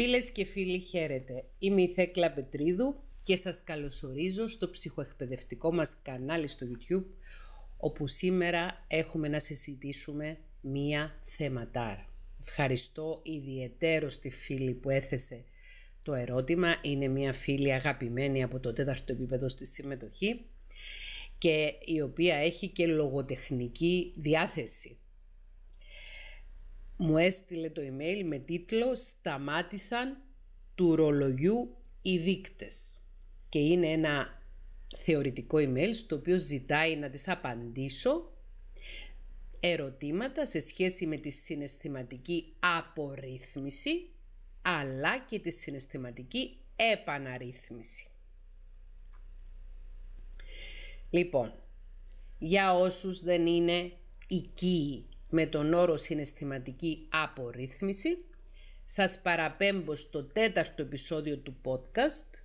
Φίλες και φίλοι χαίρετε, είμαι η Θέκλα Πετρίδου και σας καλωσορίζω στο ψυχοεκπαιδευτικό μας κανάλι στο YouTube όπου σήμερα έχουμε να συζητήσουμε μία θεματάρα. Ευχαριστώ ιδιαίτερο στη φίλη που έθεσε το ερώτημα. Είναι μία φίλη αγαπημένη από το τέταρτο επίπεδο στη συμμετοχή και η οποία έχει και λογοτεχνική διάθεση μου έστειλε το email με τίτλο «Σταμάτησαν του ρολογιού οι δείκτες» και είναι ένα θεωρητικό email στο οποίο ζητάει να της απαντήσω ερωτήματα σε σχέση με τη συναισθηματική απορρίθμιση αλλά και τη συναισθηματική επαναρρύθμιση. Λοιπόν, για όσους δεν είναι οικείοι με τον όρο «Συναισθηματική απορρίθμιση». Σας παραπέμπω στο τέταρτο επεισόδιο του podcast,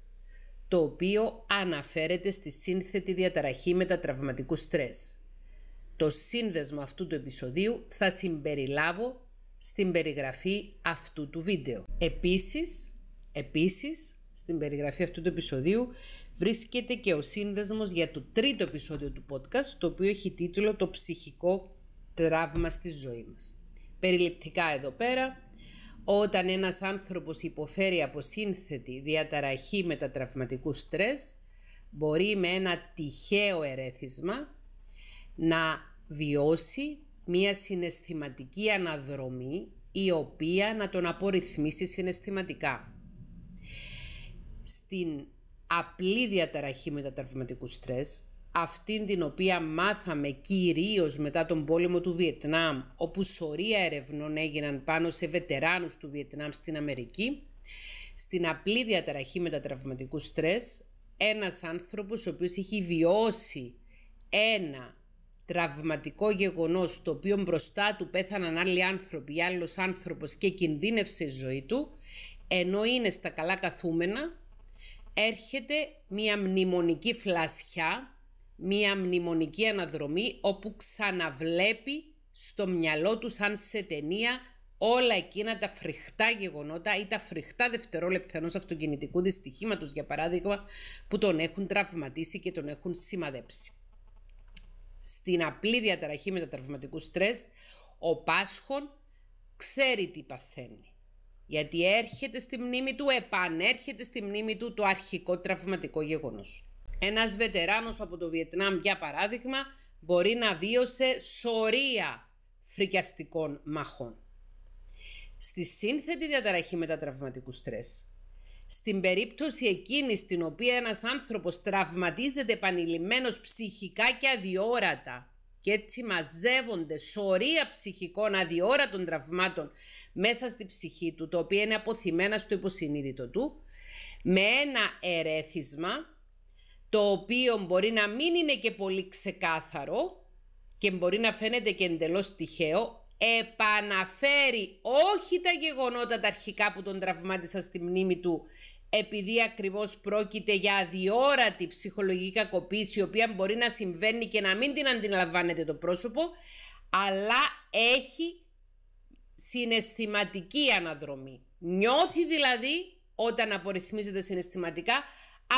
το οποίο αναφέρεται στη σύνθετη διαταραχή μετατραυματικού στρες. Το σύνδεσμο αυτού του επεισοδίου θα συμπεριλάβω στην περιγραφή αυτού του βίντεο. Επίσης, επίσης στην περιγραφή αυτού του επεισοδίου βρίσκεται και ο σύνδεσμος για το τρίτο επεισόδιο του podcast, το οποίο έχει τίτλο «Το ψυχικό τραύμα στη ζωή μας. Περιληπτικά εδώ πέρα, όταν ένας άνθρωπος υποφέρει από σύνθετη διαταραχή μετατραυματικού στρες, μπορεί με ένα τυχαίο ερέθισμα να βιώσει μία συναισθηματική αναδρομή η οποία να τον απορριθμίσει συναισθηματικά. Στην απλή διαταραχή μετατραυματικού στρες αυτήν την οποία μάθαμε κυρίως μετά τον πόλεμο του Βιετνάμ, όπου σωρία ερευνών έγιναν πάνω σε βετεράνους του Βιετνάμ στην Αμερική, στην απλή διαταραχή μετατραυματικού στρες, ένας άνθρωπος ο οποίος έχει βιώσει ένα τραυματικό γεγονός το οποίο μπροστά του πέθαναν άλλοι άνθρωποι ή άλλος άνθρωπος και κινδύνευσε η ζωή του, ενώ είναι στα καλά καθούμενα, έρχεται μία μνημονική φλασιά μία μνημονική αναδρομή όπου ξαναβλέπει στο μυαλό του σαν σε ταινία όλα εκείνα τα φρικτά γεγονότα ή τα φρικτά δευτερόλεπτα ενός αυτοκινητικού δυστυχήματος για παράδειγμα που τον έχουν τραυματίσει και τον έχουν σημαδέψει. Στην απλή διαταραχή μετατραυματικού στρες ο Πάσχων ξέρει τι παθαίνει. Γιατί έρχεται στη μνήμη του, επανέρχεται στη μνήμη του το αρχικό τραυματικό γεγονός. Ένας βετεράνος από το Βιετνάμ, για παράδειγμα, μπορεί να βίωσε σωρία φρικιαστικών μαχών. Στη σύνθετη διαταραχή μετατραυματικού στρες, στην περίπτωση εκείνης στην οποία ένας άνθρωπος τραυματίζεται επανειλημμένος ψυχικά και αδιόρατα και έτσι μαζεύονται σωρία ψυχικών αδιόρατων τραυμάτων μέσα στη ψυχή του, το οποία είναι αποθυμένα στο υποσυνείδητο του, με ένα ερέθισμα το οποίο μπορεί να μην είναι και πολύ ξεκάθαρο και μπορεί να φαίνεται και εντελώς τυχαίο, επαναφέρει όχι τα γεγονότα τα αρχικά που τον τραυμάτισα στη μνήμη του, επειδή ακριβώς πρόκειται για αδιόρατη ψυχολογική κακοποίηση, η οποία μπορεί να συμβαίνει και να μην την αντιλαμβάνεται το πρόσωπο, αλλά έχει συναισθηματική αναδρομή. Νιώθει δηλαδή όταν απορριθμίζεται συναισθηματικά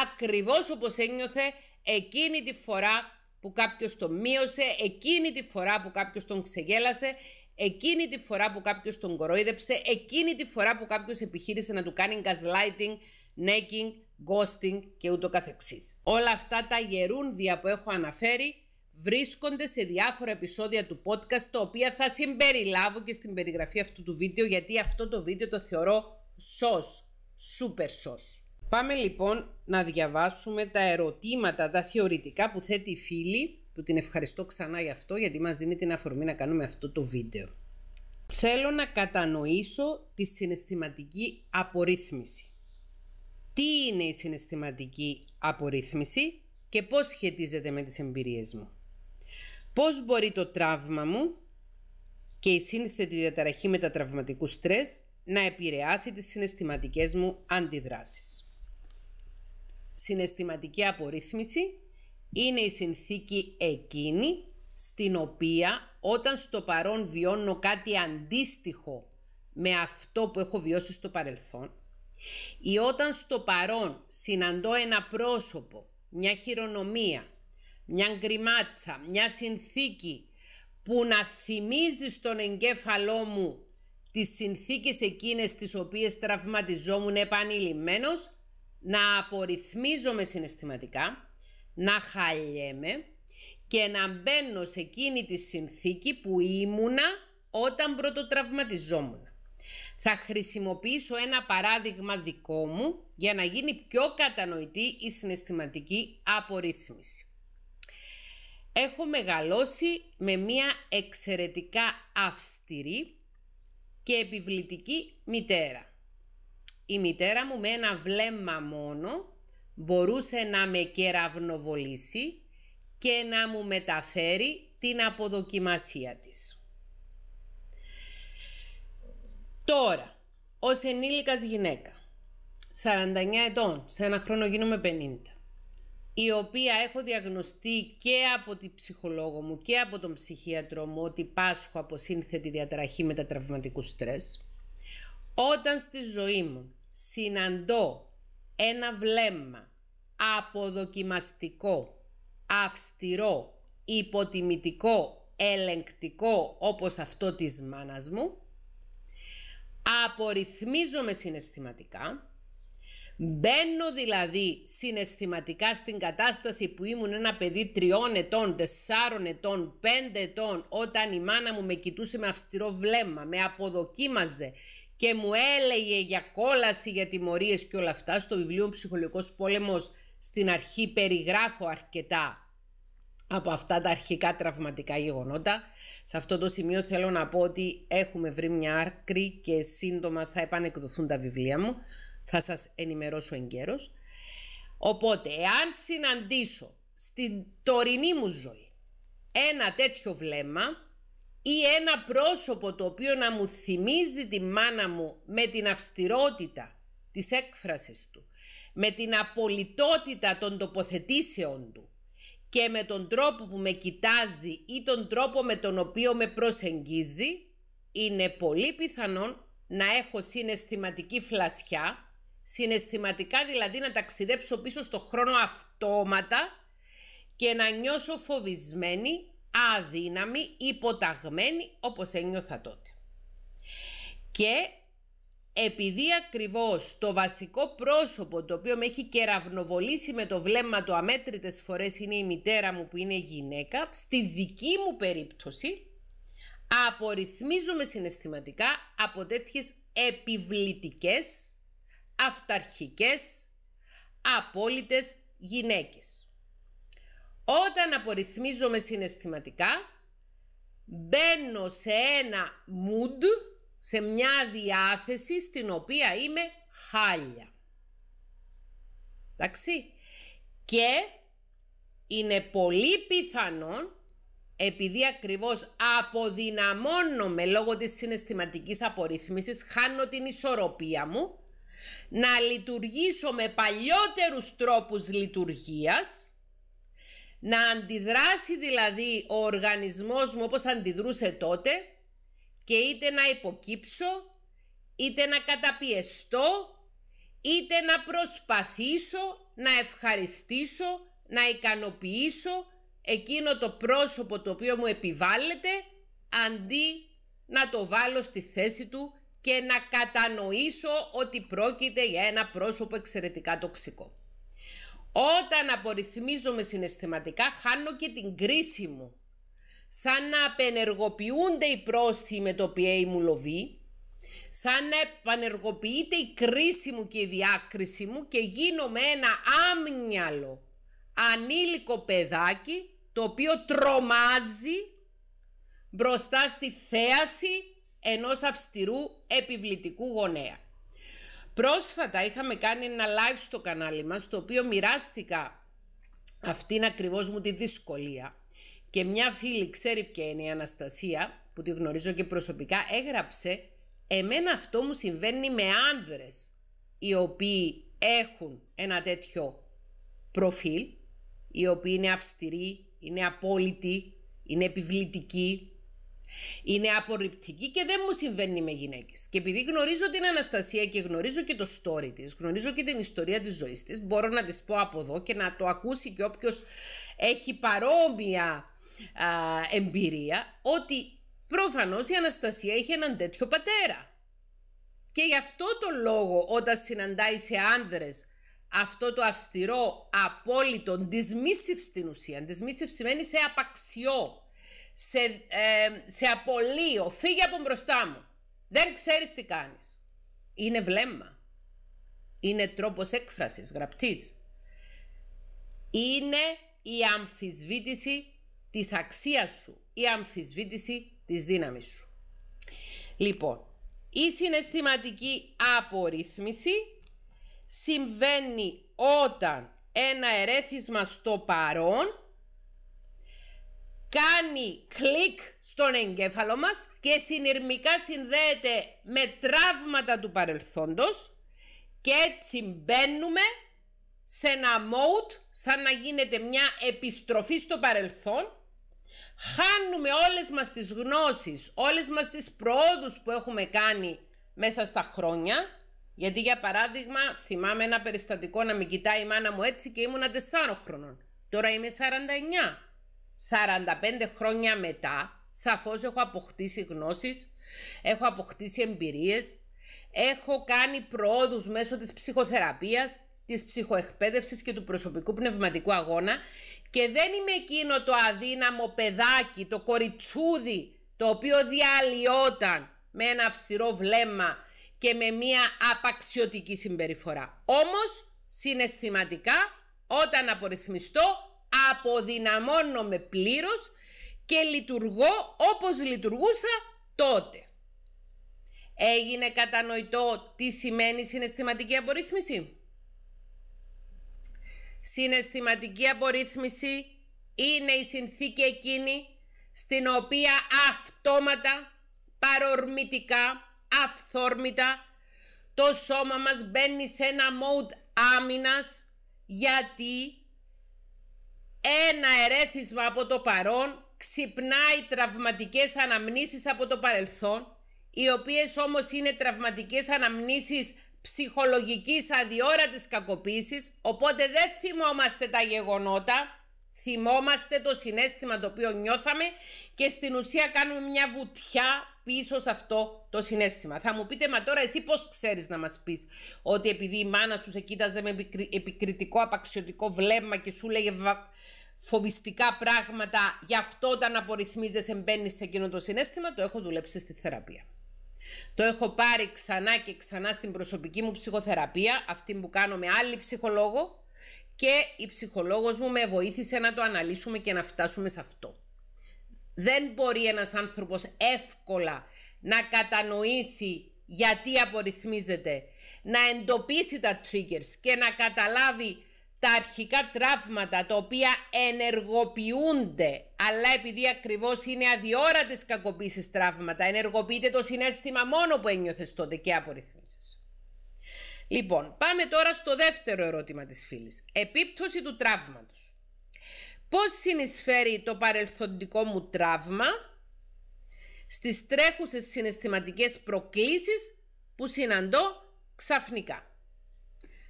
ακριβώς όπως ένιωθε εκείνη τη φορά που κάποιος τον μείωσε, εκείνη τη φορά που κάποιος τον ξεγέλασε, εκείνη τη φορά που κάποιος τον κοροϊδέψε, εκείνη τη φορά που κάποιος επιχείρησε να του κάνει gaslighting, necking, ghosting και ούτω καθεξής. Όλα αυτά τα γερούνδια που έχω αναφέρει βρίσκονται σε διάφορα επεισόδια του podcast, τα οποία θα συμπεριλάβω και στην περιγραφή αυτού του βίντεο, γιατί αυτό το βίντεο το θεωρώ σως, σούπερ σως. Πάμε λοιπόν να διαβάσουμε τα ερωτήματα, τα θεωρητικά που θέτει η φίλη, που την ευχαριστώ ξανά για αυτό γιατί μας δίνει την αφορμή να κάνουμε αυτό το βίντεο. Θέλω να κατανοήσω τη συναισθηματική απορρίθμιση. Τι είναι η συναισθηματική απορρίθμιση και πώς σχετίζεται με τις εμπειρίες μου. Πώς μπορεί το τραύμα μου και η σύνθετη διαταραχή μετατραυματικού στρες να επηρεάσει τις συναισθηματικές μου αντιδράσεις συναισθηματική απορρίθμιση είναι η συνθήκη εκείνη στην οποία όταν στο παρόν βιώνω κάτι αντίστοιχο με αυτό που έχω βιώσει στο παρελθόν ή όταν στο παρόν συναντώ ένα πρόσωπο, μια χειρονομία, μια γκριμάτσα, μια συνθήκη που να θυμίζει στον εγκέφαλό μου τις συνθήκες εκείνες τις οποίες τραυματιζόμουν επανειλημμένος να απορριθμίζομαι συναισθηματικά, να χαλιέμαι και να μπαίνω σε εκείνη τη συνθήκη που ήμουνα όταν πρωτοτραυματιζόμουν. Θα χρησιμοποιήσω ένα παράδειγμα δικό μου για να γίνει πιο κατανοητή η συναισθηματική απορρίθμιση. Έχω μεγαλώσει με μία εξαιρετικά αυστηρή και επιβλητική μητέρα. Η μητέρα μου με ένα βλέμμα μόνο μπορούσε να με κεραυνοβολήσει και να μου μεταφέρει την αποδοκιμασία της. Τώρα, ως ενήλικας γυναίκα, 49 ετών, σε ένα χρόνο γίνομαι 50, η οποία έχω διαγνωστεί και από την ψυχολόγο μου και από τον ψυχίατρο μου ότι πάσχω από σύνθετη διαταραχή μετατραυματικού στρες, όταν στη ζωή μου συναντώ ένα βλέμμα αποδοκιμαστικό, αυστηρό, υποτιμητικό, ελεγκτικό όπως αυτό της μάνας μου, απορριθμίζομαι συναισθηματικά, Μπαίνω δηλαδή συναισθηματικά στην κατάσταση που ήμουν ένα παιδί τριών ετών, τεσσάρων ετών, πέντε ετών, όταν η μάνα μου με κοιτούσε με αυστηρό βλέμμα, με αποδοκίμαζε και μου έλεγε για κόλαση, για τιμωρίες και όλα αυτά. Στο βιβλίο «Ψυχολογικός πόλεμος» στην αρχή περιγράφω αρκετά από αυτά τα αρχικά τραυματικά γεγονότα. Σε αυτό το σημείο θέλω να πω ότι έχουμε βρει μια άρκρη και σύντομα θα επανεκδοθούν τα βιβλία μου. Θα σας ενημερώσω καιρος Οπότε, εάν συναντήσω στην τωρινή μου ζωή ένα τέτοιο βλέμμα, ή ένα πρόσωπο το οποίο να μου θυμίζει τη μάνα μου με την αυστηρότητα της έκφρασης του, με την απολυτότητα των τοποθετήσεων του και με τον τρόπο που με κοιτάζει ή τον τρόπο με τον οποίο με προσεγγίζει, είναι πολύ πιθανόν να έχω συναισθηματική φλασιά, συναισθηματικά δηλαδή να ταξιδέψω πίσω στο χρόνο αυτόματα και να νιώσω φοβισμένη αδύναμη, υποταγμένη όπως ένιωθα τότε. Και επειδή ακριβώς το βασικό πρόσωπο το οποίο με έχει κεραυνοβολήσει με το βλέμμα το αμέτρητες φορές είναι η μητέρα μου που είναι γυναίκα, στη δική μου περίπτωση απορριθμίζομαι συναισθηματικά από τέτοιες επιβλητικές, αυταρχικές, απόλυτες γυναίκες. Όταν απορριθμίζομαι συναισθηματικά, μπαίνω σε ένα mood, σε μια διάθεση στην οποία είμαι χάλια. Εντάξει. Και είναι πολύ πιθανόν, επειδή ακριβώς αποδυναμώνομαι λόγω της συναισθηματικής απορρίθμισης, χάνω την ισορροπία μου, να λειτουργήσω με παλιότερους τρόπους λειτουργίας, να αντιδράσει δηλαδή ο οργανισμός μου όπως αντιδρούσε τότε και είτε να υποκύψω, είτε να καταπιεστώ, είτε να προσπαθήσω να ευχαριστήσω, να ικανοποιήσω εκείνο το πρόσωπο το οποίο μου επιβάλλεται αντί να το βάλω στη θέση του και να κατανοήσω ότι πρόκειται για ένα πρόσωπο εξαιρετικά τοξικό. Όταν απορριθμίζομαι συναισθηματικά χάνω και την κρίση μου. Σαν να απενεργοποιούνται οι πρόσθυοι με το η μου λοβεί, σαν να επανεργοποιείται η κρίση μου και η διάκριση μου και γίνομαι ένα άμυαλο ανήλικο παιδάκι το οποίο τρομάζει μπροστά στη θέαση ενός αυστηρού επιβλητικού γονέα. Πρόσφατα είχαμε κάνει ένα live στο κανάλι μας, το οποίο μοιράστηκα αυτήν ακριβώς μου τη δυσκολία. Και μια φίλη, ξέρει ποια είναι η Αναστασία, που τη γνωρίζω και προσωπικά, έγραψε «Εμένα αυτό μου συμβαίνει με άνδρες, οι οποίοι έχουν ένα τέτοιο προφίλ, οι οποίοι είναι αυστηροί, είναι απόλυτοι, είναι επιβλητικοί, είναι απορριπτική και δεν μου συμβαίνει με γυναίκες. Και επειδή γνωρίζω την Αναστασία και γνωρίζω και το story της, γνωρίζω και την ιστορία της ζωής της, μπορώ να της πω από εδώ και να το ακούσει και όποιος έχει παρόμοια εμπειρία, ότι προφανώς η Αναστασία είχε έναν τέτοιο πατέρα. Και γι' αυτό το λόγο όταν συναντάει σε άνδρες αυτό το αυστηρό, απόλυτο, dismissive στην ουσία. Dismissive σημαίνει σε απαξιό σε, σε απολύω, φύγε από μπροστά μου. Δεν ξέρεις τι κάνεις. Είναι βλέμμα. Είναι τρόπος έκφρασης, γραπτής. Είναι η αμφισβήτηση της αξίας σου. Η αμφισβήτηση της δύναμης σου. Λοιπόν, η συναισθηματική απορρίθμιση συμβαίνει όταν ένα ερέθισμα στο παρόν κάνει κλικ στον εγκέφαλο μας και συνειρμικά συνδέεται με τραύματα του παρελθόντος και έτσι μπαίνουμε σε ένα mode σαν να γίνεται μια επιστροφή στο παρελθόν χάνουμε όλες μας τις γνώσεις, όλες μας τις προόδους που έχουμε κάνει μέσα στα χρόνια γιατί για παράδειγμα θυμάμαι ένα περιστατικό να μην κοιτάει η μάνα μου έτσι και ήμουνα 4 χρονών τώρα είμαι 49 45 χρόνια μετά, σαφώς έχω αποκτήσει γνώσεις, έχω αποκτήσει εμπειρίες, έχω κάνει προόδους μέσω της ψυχοθεραπείας, της ψυχοεκπαίδευσης και του προσωπικού πνευματικού αγώνα και δεν είμαι εκείνο το αδύναμο παιδάκι, το κοριτσούδι, το οποίο διαλυόταν με ένα αυστηρό βλέμμα και με μία απαξιωτική συμπεριφορά. Όμως, συναισθηματικά, όταν απορριθμιστώ, αποδυναμώνομαι πλήρως και λειτουργώ όπως λειτουργούσα τότε. Έγινε κατανοητό τι σημαίνει συναισθηματική απορρίθμιση. Συναισθηματική απορρίθμιση είναι η συνθήκη εκείνη στην οποία αυτόματα, παρορμητικά, αυθόρμητα, το σώμα μας μπαίνει σε ένα mode άμυνας γιατί ένα ερέθισμα από το παρόν ξυπνάει τραυματικές αναμνήσεις από το παρελθόν, οι οποίες όμως είναι τραυματικές αναμνήσεις ψυχολογικής αδιόρατης κακοποίησης, οπότε δεν θυμόμαστε τα γεγονότα, θυμόμαστε το συνέστημα το οποίο νιώθαμε και στην ουσία κάνουμε μια βουτιά πίσω σε αυτό το συνέστημα. Θα μου πείτε, μα τώρα εσύ πώς ξέρεις να μας πεις ότι επειδή η μάνα σου σε κοίταζε με επικριτικό απαξιωτικό βλέμμα και σου λέγε φοβιστικά πράγματα, γι' αυτό όταν απορριθμίζεσαι μπαίνεις σε εκείνο το συνέστημα, το έχω δουλέψει στη θεραπεία. Το έχω πάρει ξανά και ξανά στην προσωπική μου ψυχοθεραπεία, αυτή που κάνω με άλλη ψυχολόγο και η ψυχολόγος μου με βοήθησε να το αναλύσουμε και να φτάσουμε σε αυτό. Δεν μπορεί ένας άνθρωπος εύκολα να κατανοήσει γιατί απορριθμίζεται, να εντοπίσει τα triggers και να καταλάβει τα αρχικά τραύματα τα οποία ενεργοποιούνται, αλλά επειδή ακριβώς είναι αδιόρατες κακοποίησης τραύματα, ενεργοποιείται το συνέστημα μόνο που ένιωθες τότε και απορριθμίσεις. Λοιπόν, πάμε τώρα στο δεύτερο ερώτημα της φίλης. Επίπτωση του τραύματος πώς συνεισφέρει το παρελθοντικό μου τραύμα στις τρέχουσες συναισθηματικές προκλήσεις που συναντώ ξαφνικά.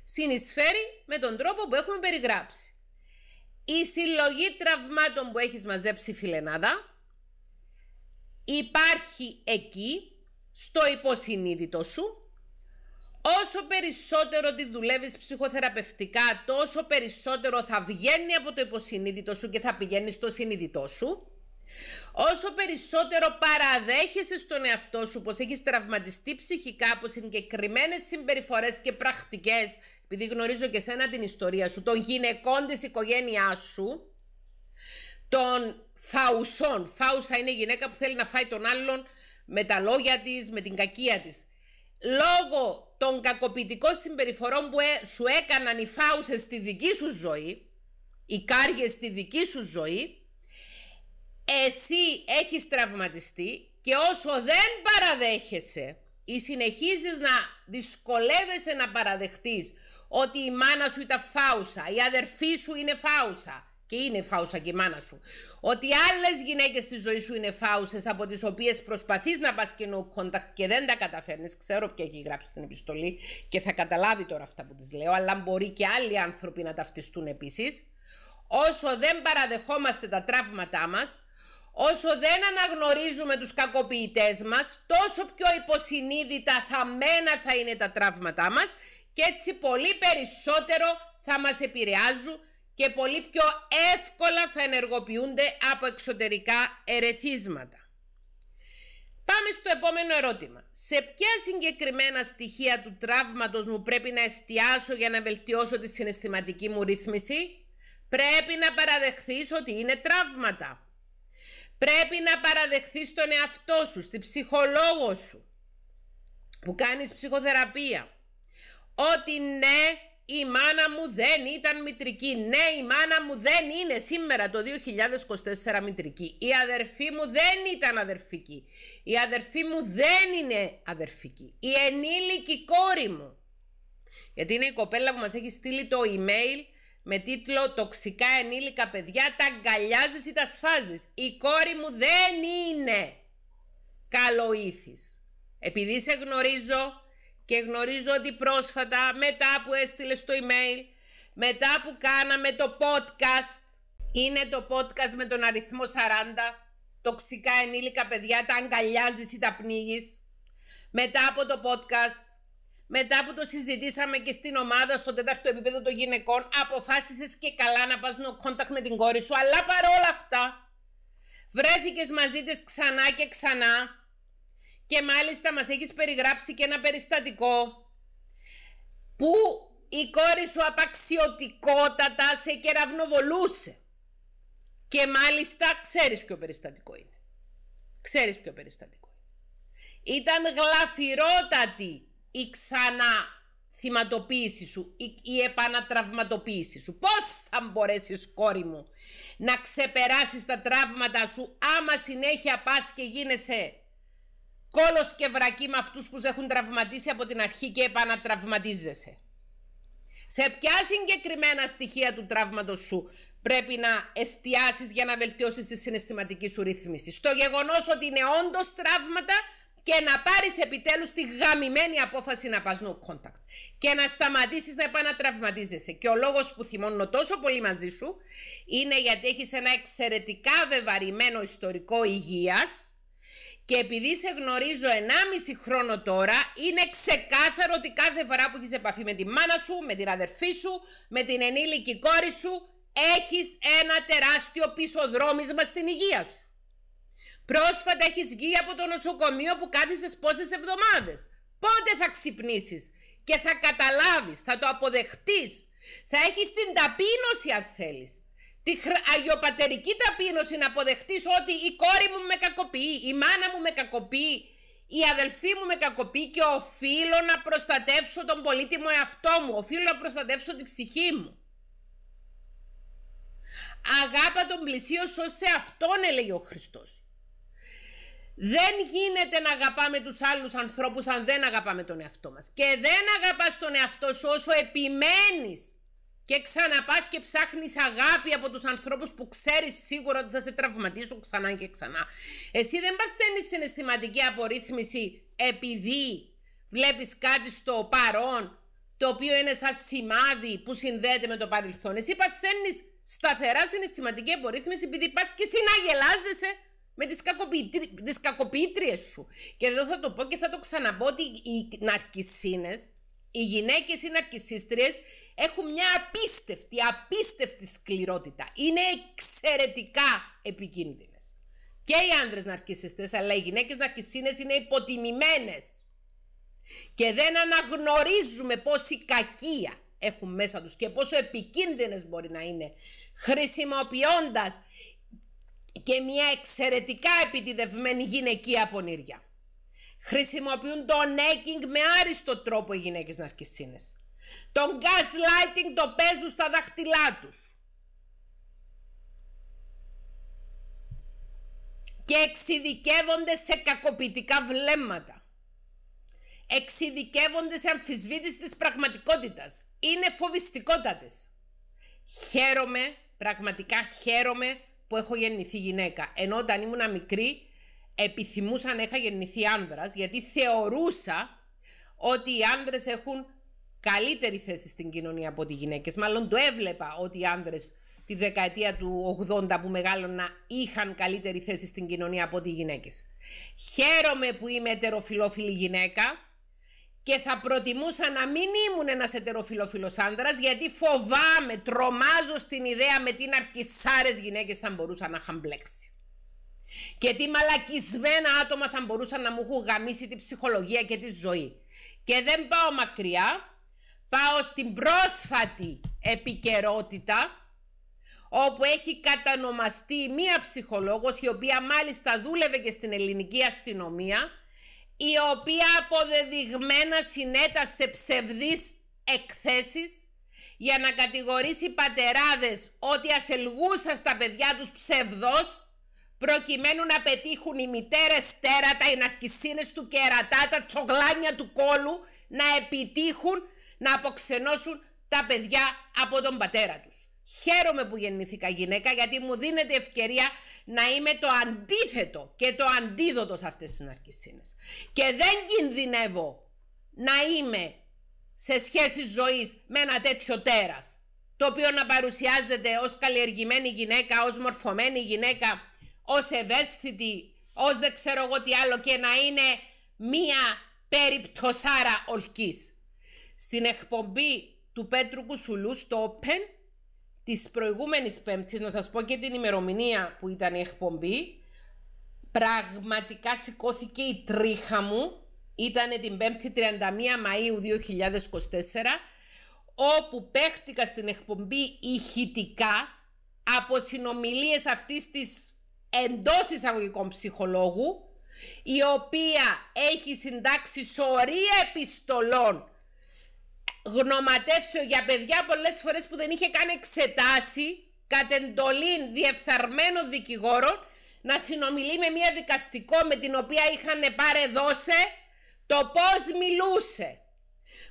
Συνεισφέρει με τον τρόπο που έχουμε περιγράψει. Η συλλογή τραυμάτων που έχεις μαζέψει φιλενάδα υπάρχει εκεί στο υποσυνείδητο σου Όσο περισσότερο τη δουλεύεις ψυχοθεραπευτικά, τόσο περισσότερο θα βγαίνει από το υποσυνείδητο σου και θα πηγαίνει στο συνειδητό σου. Όσο περισσότερο παραδέχεσαι στον εαυτό σου πως έχεις τραυματιστεί ψυχικά από συγκεκριμένε συμπεριφορές και πρακτικές, επειδή γνωρίζω και σένα την ιστορία σου, των γυναικών της οικογένειάς σου, των φαουσών. Φάουσα είναι η γυναίκα που θέλει να φάει τον άλλον με τα λόγια της, με την κακία της λόγω των κακοποιητικών συμπεριφορών που ε- σου έκαναν οι φάουσες στη δική σου ζωή, οι κάργες στη δική σου ζωή, εσύ έχεις τραυματιστεί και όσο δεν παραδέχεσαι ή συνεχίζεις να δυσκολεύεσαι να παραδεχτείς ότι η μάνα σου ήταν φάουσα, η αδερφή σου είναι φάουσα, και είναι φάουσα και η μάνα σου. Ότι άλλες γυναίκες στη ζωή σου είναι φάουσες από τις οποίες προσπαθείς να πας κοινό και δεν τα καταφέρνεις. Ξέρω ποια έχει γράψει την επιστολή και θα καταλάβει τώρα αυτά που της λέω, αλλά μπορεί και άλλοι άνθρωποι να ταυτιστούν επίσης. Όσο δεν παραδεχόμαστε τα τραύματά μας, όσο δεν αναγνωρίζουμε τους κακοποιητές μας, τόσο πιο υποσυνείδητα θα μένα θα είναι τα τραύματά μας. και έτσι πολύ περισσότερο θα μας επηρεάζουν και πολύ πιο εύκολα θα ενεργοποιούνται από εξωτερικά ερεθίσματα. Πάμε στο επόμενο ερώτημα. Σε ποια συγκεκριμένα στοιχεία του τραύματος μου πρέπει να εστιάσω για να βελτιώσω τη συναισθηματική μου ρύθμιση? Πρέπει να παραδεχθείς ότι είναι τραύματα. Πρέπει να παραδεχθείς τον εαυτό σου, στη ψυχολόγο σου, που κάνεις ψυχοθεραπεία. Ότι ναι, η μάνα μου δεν ήταν μητρική. Ναι, η μάνα μου δεν είναι σήμερα το 2024 μητρική. Η αδερφή μου δεν ήταν αδερφική. Η αδερφή μου δεν είναι αδερφική. Η ενήλικη κόρη μου. Γιατί είναι η κοπέλα που μας έχει στείλει το email με τίτλο «Τοξικά ενήλικα παιδιά, τα αγκαλιάζεις ή τα σφάζεις». Η κόρη μου δεν είναι καλοήθης. Επειδή σε γνωρίζω, και γνωρίζω ότι πρόσφατα μετά που έστειλες το email, μετά που κάναμε το podcast, είναι το podcast με τον αριθμό 40, τοξικά ενήλικα παιδιά, τα αγκαλιάζεις ή τα πνίγεις. Μετά από το podcast, μετά που το συζητήσαμε και στην ομάδα στο τέταρτο επίπεδο των γυναικών, αποφάσισες και καλά να πας no contact με την κόρη σου, αλλά παρόλα αυτά βρέθηκες μαζί της ξανά και ξανά και μάλιστα μας έχεις περιγράψει και ένα περιστατικό που η κόρη σου απαξιωτικότατα σε κεραυνοβολούσε. Και μάλιστα ξέρεις ποιο περιστατικό είναι. Ξέρεις ποιο περιστατικό είναι. Ήταν γλαφυρότατη η ξανά θυματοποίηση σου, η, η επανατραυματοποίηση σου. Πώς θα μπορέσεις κόρη μου να ξεπεράσεις τα τραύματα σου άμα συνέχεια πας και γίνεσαι κόλος και βρακή με αυτούς που σε έχουν τραυματίσει από την αρχή και επανατραυματίζεσαι. Σε ποια συγκεκριμένα στοιχεία του τραύματος σου πρέπει να εστιάσεις για να βελτιώσεις τη συναισθηματική σου ρύθμιση. Στο γεγονός ότι είναι όντως τραύματα και να πάρεις επιτέλους τη γαμημένη απόφαση να πας no contact και να σταματήσεις να επανατραυματίζεσαι. Και ο λόγος που θυμώνω τόσο πολύ μαζί σου είναι γιατί έχεις ένα εξαιρετικά βεβαρημένο ιστορικό υγείας και επειδή σε γνωρίζω 1,5 χρόνο τώρα, είναι ξεκάθαρο ότι κάθε φορά που έχεις επαφή με τη μάνα σου, με την αδερφή σου, με την ενήλικη κόρη σου, έχεις ένα τεράστιο δρόμισμα στην υγεία σου. Πρόσφατα έχεις βγει από το νοσοκομείο που κάθισες πόσες εβδομάδες. Πότε θα ξυπνήσεις και θα καταλάβεις, θα το αποδεχτείς. Θα έχεις την ταπείνωση αν θέλεις τη αγιοπατερική ταπείνωση να αποδεχτείς ότι η κόρη μου με κακοποιεί, η μάνα μου με κακοποιεί, η αδελφή μου με κακοποιεί και οφείλω να προστατεύσω τον πολύτιμο εαυτό μου, οφείλω να προστατεύσω την ψυχή μου. Αγάπα τον σου σε αυτόν έλεγε ο Χριστός. Δεν γίνεται να αγαπάμε τους άλλους ανθρώπους αν δεν αγαπάμε τον εαυτό μας. Και δεν αγαπάς τον εαυτό σου όσο επιμένεις και ξαναπάς και ψάχνεις αγάπη από τους ανθρώπους που ξέρεις σίγουρα ότι θα σε τραυματίσουν ξανά και ξανά. Εσύ δεν παθαίνεις συναισθηματική απορρίθμιση επειδή βλέπεις κάτι στο παρόν το οποίο είναι σαν σημάδι που συνδέεται με το παρελθόν. Εσύ παθαίνεις σταθερά συναισθηματική απορρίθμιση επειδή πας και συναγελάζεσαι με τις, τις σου. Και εδώ θα το πω και θα το ξαναπώ ότι οι ναρκισίνες οι γυναίκες είναι αρκισίστριες, έχουν μια απίστευτη, απίστευτη σκληρότητα. Είναι εξαιρετικά επικίνδυνες. Και οι άνδρες ναρκισιστές, αλλά οι γυναίκες ναρκισίνες είναι υποτιμημένες. Και δεν αναγνωρίζουμε πόση κακία έχουν μέσα τους και πόσο επικίνδυνες μπορεί να είναι, χρησιμοποιώντας και μια εξαιρετικά επιτιδευμένη γυναικεία πονήρια. Χρησιμοποιούν το νέκινγκ με άριστο τρόπο οι γυναίκες ναρκισσίνες. Το gaslighting το παίζουν στα δάχτυλά τους. Και εξειδικεύονται σε κακοποιητικά βλέμματα. Εξειδικεύονται σε αμφισβήτηση της πραγματικότητας. Είναι φοβιστικότατες. Χαίρομαι, πραγματικά χαίρομαι που έχω γεννηθεί γυναίκα. Ενώ όταν ήμουν μικρή επιθυμούσα να είχα γεννηθεί άνδρας, γιατί θεωρούσα ότι οι άνδρες έχουν καλύτερη θέση στην κοινωνία από τις γυναίκες. Μάλλον το έβλεπα ότι οι άνδρες τη δεκαετία του 80 που μεγάλωνα είχαν καλύτερη θέση στην κοινωνία από τις γυναίκες. Χαίρομαι που είμαι ετεροφιλόφιλη γυναίκα και θα προτιμούσα να μην ήμουν ένας ετεροφιλόφιλος άνδρας γιατί φοβάμαι, τρομάζω στην ιδέα με τι ναρκισάρες γυναίκες θα μπορούσα να είχαν και τι μαλακισμένα άτομα θα μπορούσαν να μου έχουν γαμίσει τη ψυχολογία και τη ζωή. Και δεν πάω μακριά, πάω στην πρόσφατη επικαιρότητα, όπου έχει κατανομαστεί μία ψυχολόγος, η οποία μάλιστα δούλευε και στην ελληνική αστυνομία, η οποία αποδεδειγμένα συνέτασε ψευδείς εκθέσεις για να κατηγορήσει πατεράδες ότι ασελγούσαν στα παιδιά τους ψευδός προκειμένου να πετύχουν οι μητέρες τέρατα, οι ναρκισίνες του κερατά, τα τσογλάνια του κόλου, να επιτύχουν να αποξενώσουν τα παιδιά από τον πατέρα τους. Χαίρομαι που γεννήθηκα γυναίκα γιατί μου δίνεται ευκαιρία να είμαι το αντίθετο και το αντίδοτο σε αυτές τις ναρκισίνες. Και δεν κινδυνεύω να είμαι σε σχέση ζωής με ένα τέτοιο τέρας το οποίο να παρουσιάζεται ως καλλιεργημένη γυναίκα, ως μορφωμένη γυναίκα ως ευαίσθητη, ως δεν ξέρω εγώ τι άλλο και να είναι μία περιπτωσάρα ολκής. Στην εκπομπή του Πέτρου Κουσουλού στο Open της προηγούμενης πέμπτης, να σας πω και την ημερομηνία που ήταν η εκπομπή, πραγματικά σηκώθηκε η τρίχα μου, ήταν την 5η 31 Μαΐου 2024, όπου παίχτηκα στην εκπομπή ηχητικά από συνομιλίες αυτής της εντός εισαγωγικών ψυχολόγου, η οποία έχει συντάξει σωρία επιστολών γνωματεύσεων για παιδιά πολλές φορές που δεν είχε καν εξετάσει κατ' εντολή διεφθαρμένων δικηγόρων να συνομιλεί με μια δικαστικό με την οποία είχαν παρεδώσει το πώς μιλούσε.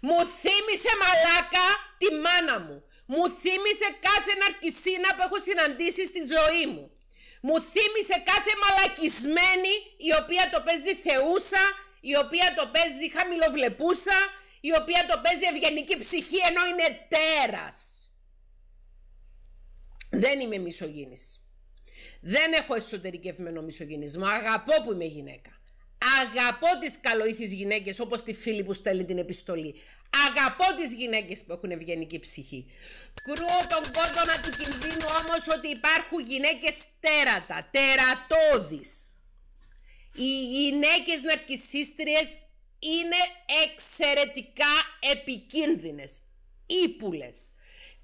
Μου θύμισε μαλάκα τη μάνα μου. Μου θύμισε κάθε ναρκισίνα που έχω συναντήσει στη ζωή μου. Μου θύμισε κάθε μαλακισμένη η οποία το παίζει θεούσα, η οποία το παίζει χαμηλοβλεπούσα, η οποία το παίζει ευγενική ψυχή ενώ είναι τέρας. Δεν είμαι μισογίνης. Δεν έχω εσωτερικευμένο μισογενισμό. Αγαπώ που είμαι γυναίκα. Αγαπώ τις καλοήθεις γυναίκες όπως τη φίλη που στέλνει την επιστολή. Αγαπώ τις γυναίκες που έχουν ευγενική ψυχή. Κρούω τον κόντονα του κινδύνου όμως ότι υπάρχουν γυναίκες τέρατα, τερατώδεις. Οι γυναίκες ναρκισίστριες είναι εξαιρετικά επικίνδυνες, ύπουλες.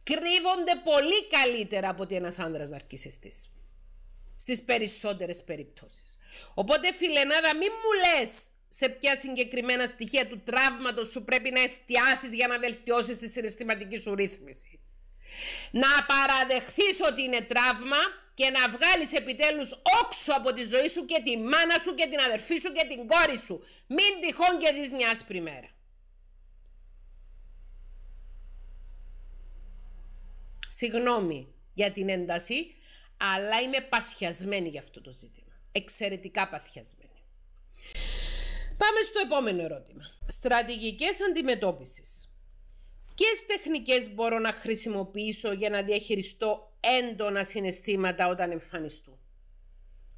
Κρύβονται πολύ καλύτερα από ότι ένας άνδρας ναρκισιστής. Στις περισσότερες περιπτώσεις. Οπότε φιλενάδα μην μου λες σε ποια συγκεκριμένα στοιχεία του τραύματος σου πρέπει να εστιάσεις για να βελτιώσεις τη συναισθηματική σου ρύθμιση. Να παραδεχθείς ότι είναι τραύμα και να βγάλεις επιτέλους όξο από τη ζωή σου και τη μάνα σου και την αδερφή σου και την κόρη σου. Μην τυχόν και δεις μια άσπρη μέρα. Συγγνώμη για την ένταση, αλλά είμαι παθιασμένη για αυτό το ζήτημα. Εξαιρετικά παθιασμένη. Πάμε στο επόμενο ερώτημα. Στρατηγικές αντιμετώπισης. Ποιες τεχνικές μπορώ να χρησιμοποιήσω για να διαχειριστώ έντονα συναισθήματα όταν εμφανιστούν.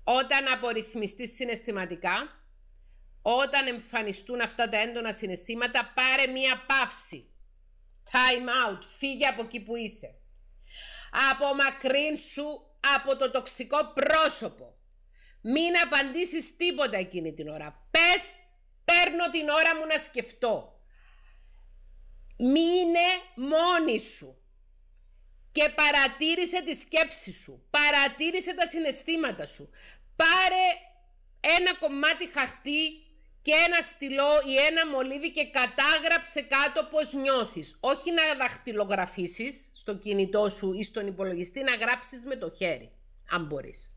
Όταν απορριθμιστείς συναισθηματικά, όταν εμφανιστούν αυτά τα έντονα συναισθήματα, πάρε μία παύση. Time out, φύγε από εκεί που είσαι. σου, από το τοξικό πρόσωπο. Μην απαντήσεις τίποτα εκείνη την ώρα. Πες Παίρνω την ώρα μου να σκεφτώ. Μείνε μόνη σου και παρατήρησε τη σκέψη σου, παρατήρησε τα συναισθήματα σου. Πάρε ένα κομμάτι χαρτί και ένα στυλό ή ένα μολύβι και κατάγραψε κάτω πώς νιώθεις. Όχι να δαχτυλογραφήσεις στο κινητό σου ή στον υπολογιστή, να γράψεις με το χέρι, αν μπορείς.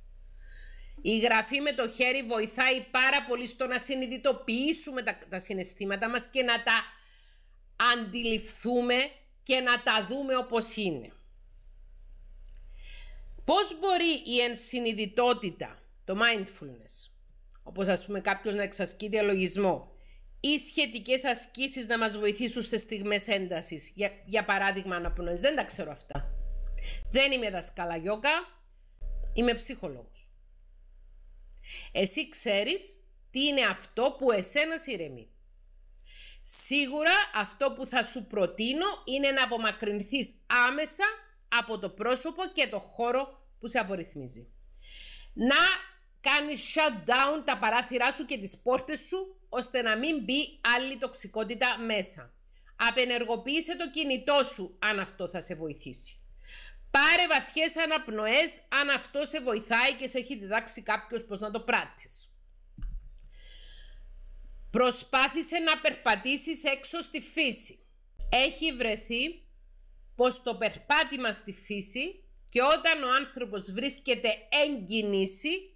Η γραφή με το χέρι βοηθάει πάρα πολύ στο να συνειδητοποιήσουμε τα, τα συναισθήματά μας και να τα αντιληφθούμε και να τα δούμε όπως είναι. Πώς μπορεί η ενσυνειδητότητα, το mindfulness, όπως ας πούμε κάποιος να εξασκεί διαλογισμό, ή σχετικές ασκήσεις να μας βοηθήσουν σε στιγμές έντασης, για, για παράδειγμα αναπνοές, δεν τα ξέρω αυτά. Δεν είμαι δασκάλα είμαι ψυχολόγος. Εσύ ξέρεις τι είναι αυτό που εσένα ηρεμεί. Σίγουρα αυτό που θα σου προτείνω είναι να απομακρυνθείς άμεσα από το πρόσωπο και το χώρο που σε απορριθμίζει. Να κάνεις shut down τα παράθυρά σου και τις πόρτες σου ώστε να μην μπει άλλη τοξικότητα μέσα. Απενεργοποίησε το κινητό σου αν αυτό θα σε βοηθήσει. Πάρε βαθιές αναπνοές αν αυτό σε βοηθάει και σε έχει διδάξει κάποιος πώς να το πράττεις. Προσπάθησε να περπατήσεις έξω στη φύση. Έχει βρεθεί πως το περπάτημα στη φύση και όταν ο άνθρωπος βρίσκεται εγκινήσει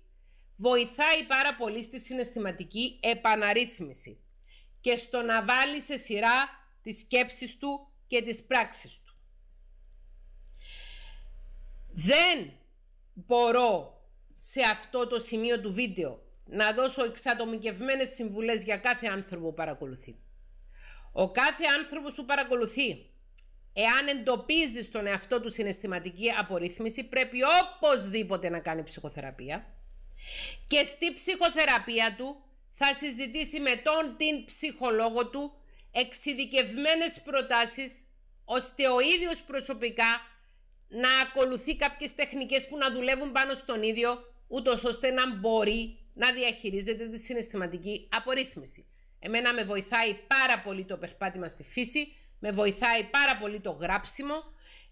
βοηθάει πάρα πολύ στη συναισθηματική επαναρρύθμιση και στο να βάλει σε σειρά τις σκέψεις του και τις πράξεις του. Δεν μπορώ σε αυτό το σημείο του βίντεο να δώσω εξατομικευμένες συμβουλές για κάθε άνθρωπο που παρακολουθεί. Ο κάθε άνθρωπος που παρακολουθεί, εάν εντοπίζει στον εαυτό του συναισθηματική απορρίθμιση, πρέπει οπωσδήποτε να κάνει ψυχοθεραπεία. Και στη ψυχοθεραπεία του θα συζητήσει με τον την ψυχολόγο του εξειδικευμένες προτάσεις, ώστε ο ίδιος προσωπικά να ακολουθεί κάποιες τεχνικές που να δουλεύουν πάνω στον ίδιο, ούτως ώστε να μπορεί να διαχειρίζεται τη συναισθηματική απορρίθμιση. Εμένα με βοηθάει πάρα πολύ το περπάτημα στη φύση, με βοηθάει πάρα πολύ το γράψιμο,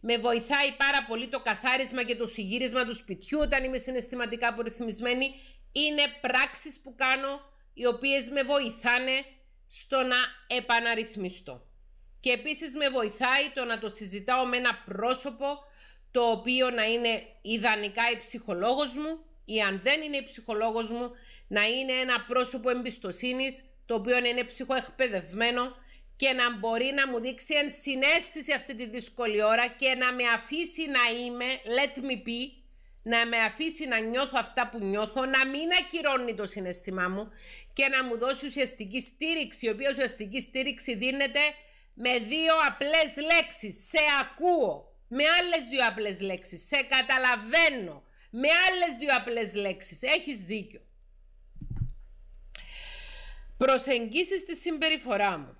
με βοηθάει πάρα πολύ το καθάρισμα και το συγύρισμα του σπιτιού όταν είμαι συναισθηματικά απορριθμισμένη. Είναι πράξεις που κάνω οι οποίες με βοηθάνε στο να επαναρρυθμιστώ. Και επίσης με βοηθάει το να το συζητάω με ένα πρόσωπο το οποίο να είναι ιδανικά η ψυχολόγος μου ή αν δεν είναι η ψυχολόγος μου να είναι ένα πρόσωπο εμπιστοσύνης το οποίο να είναι ψυχοεκπαιδευμένο και να μπορεί να μου δείξει συνέστηση αυτή τη δύσκολη ώρα και να με αφήσει να είμαι, let me be, να με αφήσει να νιώθω αυτά που νιώθω, να μην ακυρώνει το συναισθημά μου και να μου δώσει ουσιαστική στήριξη, η οποία ουσιαστική στήριξη δίνεται με δύο απλές λέξεις, σε ακούω με άλλες δύο απλές λέξεις. Σε καταλαβαίνω με άλλες δύο απλές λέξεις. Έχεις δίκιο. Προσεγγίσεις τη συμπεριφορά μου.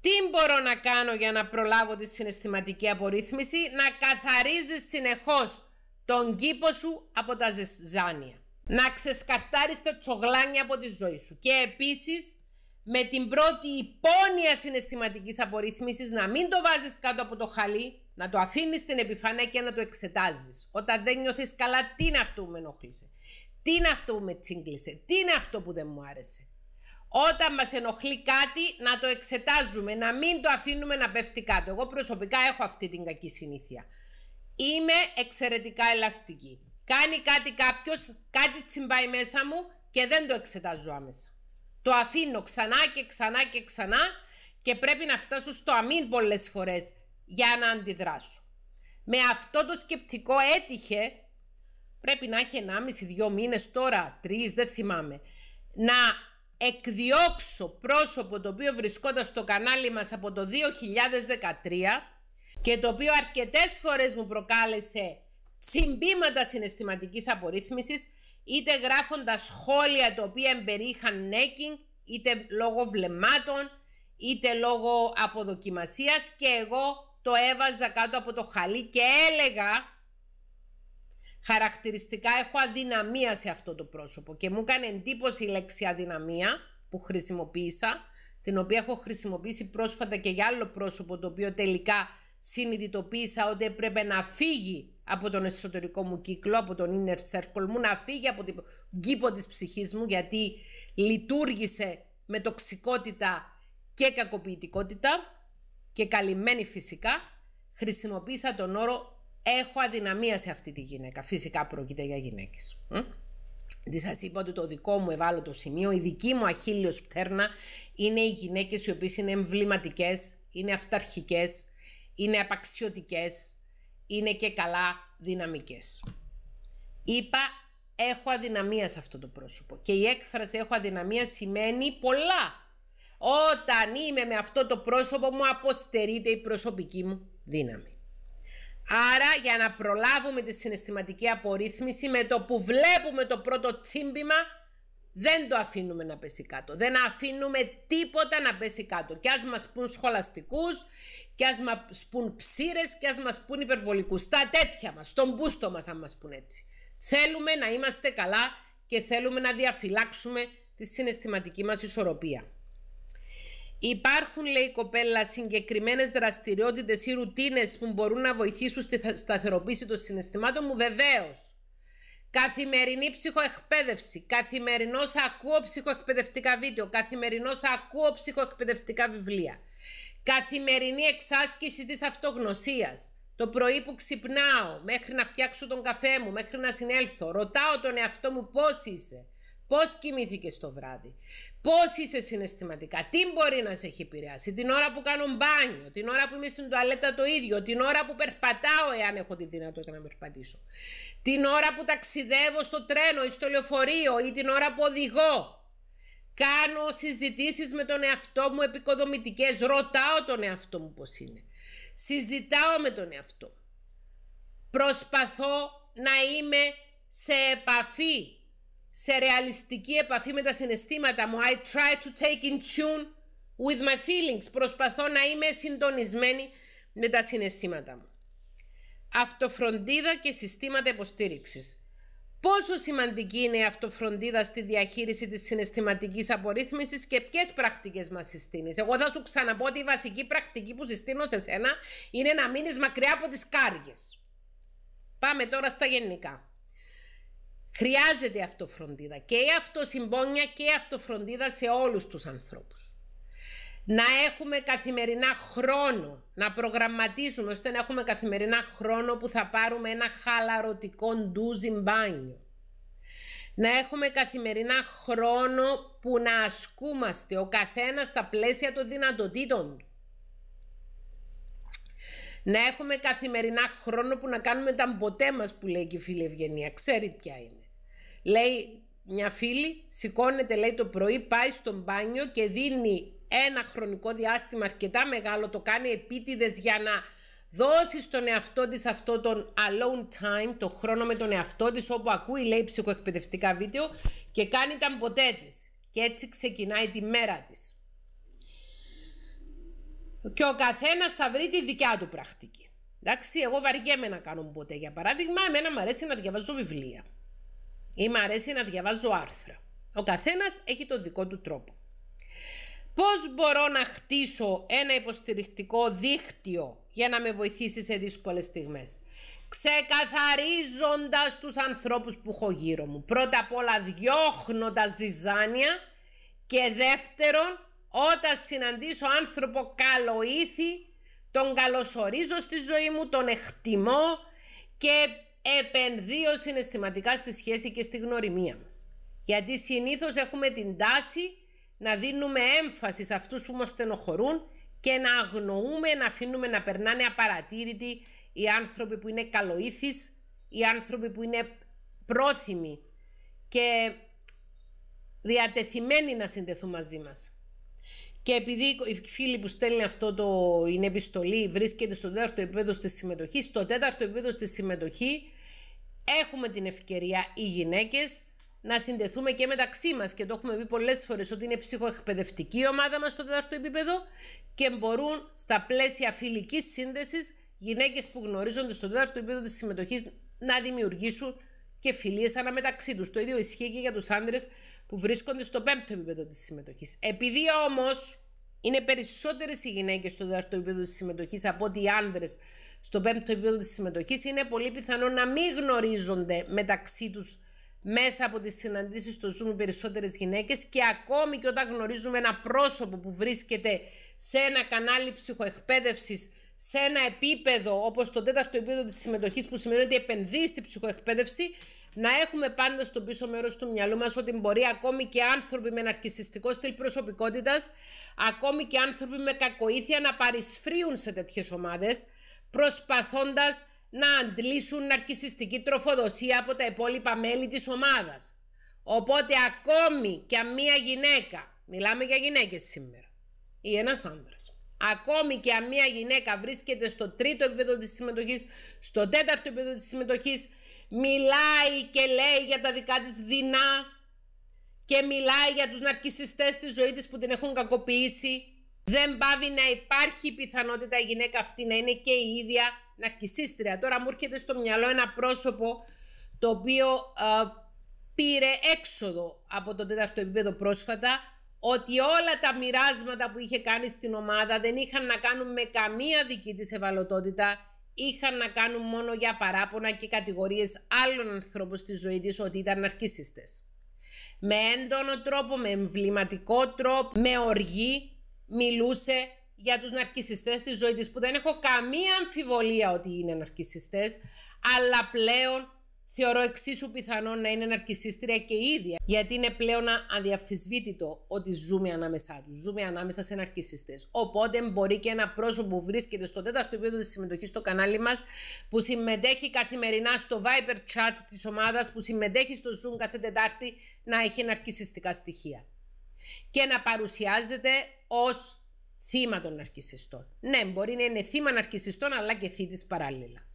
Τι μπορώ να κάνω για να προλάβω τη συναισθηματική απορρίθμιση, να καθαρίζεις συνεχώς τον κήπο σου από τα ζεζάνια. Να ξεσκαρτάρεις τα τσογλάνια από τη ζωή σου. Και επίσης με την πρώτη υπόνοια συναισθηματικής απορρίθμισης να μην το βάζεις κάτω από το χαλί, να το αφήνεις στην επιφάνεια και να το εξετάζεις. Όταν δεν νιώθεις καλά, τι είναι αυτό που με ενοχλήσε. Τι είναι αυτό που με τσίγκλισε. Τι είναι αυτό που δεν μου άρεσε. Όταν μας ενοχλεί κάτι, να το εξετάζουμε, να μην το αφήνουμε να πέφτει κάτω. Εγώ προσωπικά έχω αυτή την κακή συνήθεια. Είμαι εξαιρετικά ελαστική. Κάνει κάτι κάποιος, κάτι τσιμπάει μέσα μου και δεν το εξετάζω άμεσα. Το αφήνω ξανά και ξανά και ξανά και πρέπει να φτάσω στο αμήν πολλές φορές για να αντιδράσω. Με αυτό το σκεπτικό έτυχε, πρέπει να έχει 1,5-2 μήνες τώρα, 3 δεν θυμάμαι, να εκδιώξω πρόσωπο το οποίο βρισκόταν στο κανάλι μας από το 2013 και το οποίο αρκετές φορές μου προκάλεσε τσιμπήματα συναισθηματικής απορρίθμισης είτε γράφοντας σχόλια τα οποία εμπερίχαν νέκινγκ, είτε λόγω βλεμμάτων, είτε λόγω αποδοκιμασίας και εγώ το έβαζα κάτω από το χαλί και έλεγα χαρακτηριστικά έχω αδυναμία σε αυτό το πρόσωπο και μου έκανε εντύπωση η λέξη αδυναμία που χρησιμοποίησα την οποία έχω χρησιμοποιήσει πρόσφατα και για άλλο πρόσωπο το οποίο τελικά συνειδητοποίησα ότι έπρεπε να φύγει από τον εσωτερικό μου κύκλο, από τον inner circle μου, να φύγει από την κήπο της ψυχής μου γιατί λειτουργήσε με τοξικότητα και κακοποιητικότητα και καλυμμένη φυσικά χρησιμοποίησα τον όρο έχω αδυναμία σε αυτή τη γυναίκα. Φυσικά πρόκειται για γυναίκες. Δεν σας είπα ότι το δικό μου ευάλωτο σημείο, η δική μου αχίλιος πτέρνα είναι οι γυναίκες οι οποίες είναι εμβληματικές, είναι αυταρχικές, είναι απαξιωτικές, είναι και καλά δυναμικές. Είπα έχω αδυναμία σε αυτό το πρόσωπο και η έκφραση έχω αδυναμία σημαίνει πολλά όταν είμαι με αυτό το πρόσωπο μου αποστερείται η προσωπική μου δύναμη. Άρα για να προλάβουμε τη συναισθηματική απορρίθμιση με το που βλέπουμε το πρώτο τσίμπημα δεν το αφήνουμε να πέσει κάτω. Δεν αφήνουμε τίποτα να πέσει κάτω. Κι ας μας πούν σχολαστικούς, κι ας μας πούν ψήρες, κι ας μας πούν υπερβολικούς. Τα τέτοια μας, τον μπούστο μας αν μας πούν έτσι. Θέλουμε να είμαστε καλά και θέλουμε να διαφυλάξουμε τη συναισθηματική μας ισορροπία. Υπάρχουν, λέει η κοπέλα, συγκεκριμένες δραστηριότητες ή ρουτίνες που μπορούν να βοηθήσουν στη σταθεροποίηση των συναισθημάτων μου, βεβαίως. Καθημερινή ψυχοεκπαίδευση. Καθημερινώς ακούω ψυχοεκπαιδευτικά βίντεο. Καθημερινώς ακούω ψυχοεκπαιδευτικά βιβλία. Καθημερινή εξάσκηση της αυτογνωσίας. Το πρωί που ξυπνάω, μέχρι να φτιάξω τον καφέ μου, μέχρι να συνέλθω, ρωτάω τον εαυτό μου πώς είσαι. Πώς κοιμήθηκε το βράδυ. Πώς είσαι συναισθηματικά, τι μπορεί να σε έχει επηρεάσει, την ώρα που κάνω μπάνιο, την ώρα που είμαι στην τουαλέτα το ίδιο, την ώρα που περπατάω, εάν έχω τη δυνατότητα να περπατήσω, την ώρα που ταξιδεύω στο τρένο ή στο λεωφορείο ή την ώρα που οδηγώ. Κάνω συζητήσεις με τον εαυτό μου επικοδομητικές, ρωτάω τον εαυτό μου πώς είναι. Συζητάω με τον εαυτό μου. Προσπαθώ να είμαι σε επαφή σε ρεαλιστική επαφή με τα συναισθήματα μου. I try to take in tune with my feelings. Προσπαθώ να είμαι συντονισμένη με τα συναισθήματα μου. Αυτοφροντίδα και συστήματα υποστήριξης. Πόσο σημαντική είναι η αυτοφροντίδα στη διαχείριση της συναισθηματικής απορρίθμισης και ποιες πρακτικές μας συστήνεις. Εγώ θα σου ξαναπώ ότι η βασική πρακτική που συστήνω σε σένα είναι να μείνεις μακριά από τις κάργες. Πάμε τώρα στα γενικά. Χρειάζεται αυτοφροντίδα και αυτοσυμπόνια και η αυτοφροντίδα σε όλους τους ανθρώπους. Να έχουμε καθημερινά χρόνο, να προγραμματίσουμε ώστε να έχουμε καθημερινά χρόνο που θα πάρουμε ένα χαλαρωτικό ντούζι μπάνιο. Να έχουμε καθημερινά χρόνο που να ασκούμαστε ο καθένας στα πλαίσια των δυνατοτήτων του. Να έχουμε καθημερινά χρόνο που να κάνουμε τα ποτέ μας που λέει και η φίλη Ευγενία. Ξέρει ποια είναι. Λέει μια φίλη, σηκώνεται λέει το πρωί, πάει στο μπάνιο και δίνει ένα χρονικό διάστημα αρκετά μεγάλο, το κάνει επίτηδες για να δώσει στον εαυτό της αυτό τον alone time, το χρόνο με τον εαυτό της όπου ακούει λέει ψυχοεκπαιδευτικά βίντεο και κάνει τα ποτέ της. Και έτσι ξεκινάει τη μέρα της. Και ο καθένας θα βρει τη δικιά του πρακτική. Εντάξει, εγώ βαριέμαι να κάνω ποτέ. Για παράδειγμα, εμένα μου αρέσει να διαβάζω βιβλία ή αρέσει να διαβάζω άρθρα. Ο καθένας έχει το δικό του τρόπο. Πώς μπορώ να χτίσω ένα υποστηρικτικό δίκτυο για να με βοηθήσει σε δύσκολες στιγμές. Ξεκαθαρίζοντας τους ανθρώπους που έχω γύρω μου. Πρώτα απ' όλα διώχνω τα ζυζάνια και δεύτερον όταν συναντήσω άνθρωπο καλοήθη τον καλωσορίζω στη ζωή μου, τον εκτιμώ και επενδύω συναισθηματικά στη σχέση και στη γνωριμία μας. Γιατί συνήθως έχουμε την τάση να δίνουμε έμφαση σε αυτούς που μας στενοχωρούν και να αγνοούμε, να αφήνουμε να περνάνε απαρατήρητοι οι άνθρωποι που είναι καλοήθεις, οι άνθρωποι που είναι πρόθυμοι και διατεθειμένοι να συνδεθούν μαζί μας. Και επειδή οι φίλοι που στέλνει αυτό το είναι επιστολή βρίσκεται στο τέταρτο επίπεδο στη συμμετοχή, στο τέταρτο επίπεδο στη συμμετοχή έχουμε την ευκαιρία οι γυναίκες να συνδεθούμε και μεταξύ μας και το έχουμε πει πολλές φορές ότι είναι ψυχοεκπαιδευτική η ομάδα μας στο τέταρτο επίπεδο και μπορούν στα πλαίσια φιλικής σύνδεσης γυναίκες που γνωρίζονται στο τέταρτο επίπεδο της συμμετοχής να δημιουργήσουν και φιλίες αναμεταξύ τους. Το ίδιο ισχύει και για τους άντρε που βρίσκονται στο πέμπτο επίπεδο της συμμετοχής. Επειδή όμως είναι περισσότερες οι γυναίκες στο δεύτερο επίπεδο της συμμετοχής από ότι οι άντρες, στο πέμπτο επίπεδο της συμμετοχής. Είναι πολύ πιθανό να μην γνωρίζονται μεταξύ τους μέσα από τις συναντήσεις στο Zoom οι περισσότερες γυναίκες και ακόμη και όταν γνωρίζουμε ένα πρόσωπο που βρίσκεται σε ένα κανάλι ψυχοεκπαίδευσης, σε ένα επίπεδο όπως το τέταρτο επίπεδο της συμμετοχής που σημαίνει ότι επενδύει στη ψυχοεκπαίδευση να έχουμε πάντα στο πίσω μέρος του μυαλού μας ότι μπορεί ακόμη και άνθρωποι με ναρκιστικό στυλ προσωπικότητας, ακόμη και άνθρωποι με κακοήθεια να παρισφρίουν σε τέτοιες ομάδες, προσπαθώντας να αντλήσουν ναρκιστική τροφοδοσία από τα υπόλοιπα μέλη της ομάδας. Οπότε ακόμη και μία γυναίκα, μιλάμε για γυναίκες σήμερα, ή ένας άνδρας, ακόμη και αν μία γυναίκα βρίσκεται στο τρίτο επίπεδο της συμμετοχής, στο τέταρτο επίπεδο της συμμετοχής, μιλάει και λέει για τα δικά της δεινά και μιλάει για τους ναρκισιστές της ζωή της που την έχουν κακοποιήσει. Δεν πάβει να υπάρχει πιθανότητα η γυναίκα αυτή να είναι και η ίδια ναρκισίστρια. Τώρα μου έρχεται στο μυαλό ένα πρόσωπο το οποίο ε, πήρε έξοδο από το τέταρτο επίπεδο πρόσφατα ότι όλα τα μοιράσματα που είχε κάνει στην ομάδα δεν είχαν να κάνουν με καμία δική της ευαλωτότητα είχαν να κάνουν μόνο για παράπονα και κατηγορίες άλλων ανθρώπων στη ζωή της ότι ήταν ναρκίσιστες. Με έντονο τρόπο, με εμβληματικό τρόπο, με οργή μιλούσε για τους ναρκισιστές της ζωή που δεν έχω καμία αμφιβολία ότι είναι ναρκισιστές αλλά πλέον Θεωρώ εξίσου πιθανό να είναι ναρκιστήρια και η ίδια, γιατί είναι πλέον αδιαφυσβήτητο ότι ζούμε ανάμεσά τους. Ζούμε ανάμεσα σε ναρκιστέ. Οπότε μπορεί και ένα πρόσωπο που βρίσκεται στο τέταρτο επίπεδο της συμμετοχής στο κανάλι μας, που συμμετέχει καθημερινά στο Viber chat της ομάδας, που συμμετέχει στο Zoom κάθε Τετάρτη, να έχει ναρκιστικά στοιχεία. Και να παρουσιάζεται ως θύμα των ναρκιστών. Ναι, μπορεί να είναι θύμα ναρκιστών, αλλά και θήτη παράλληλα.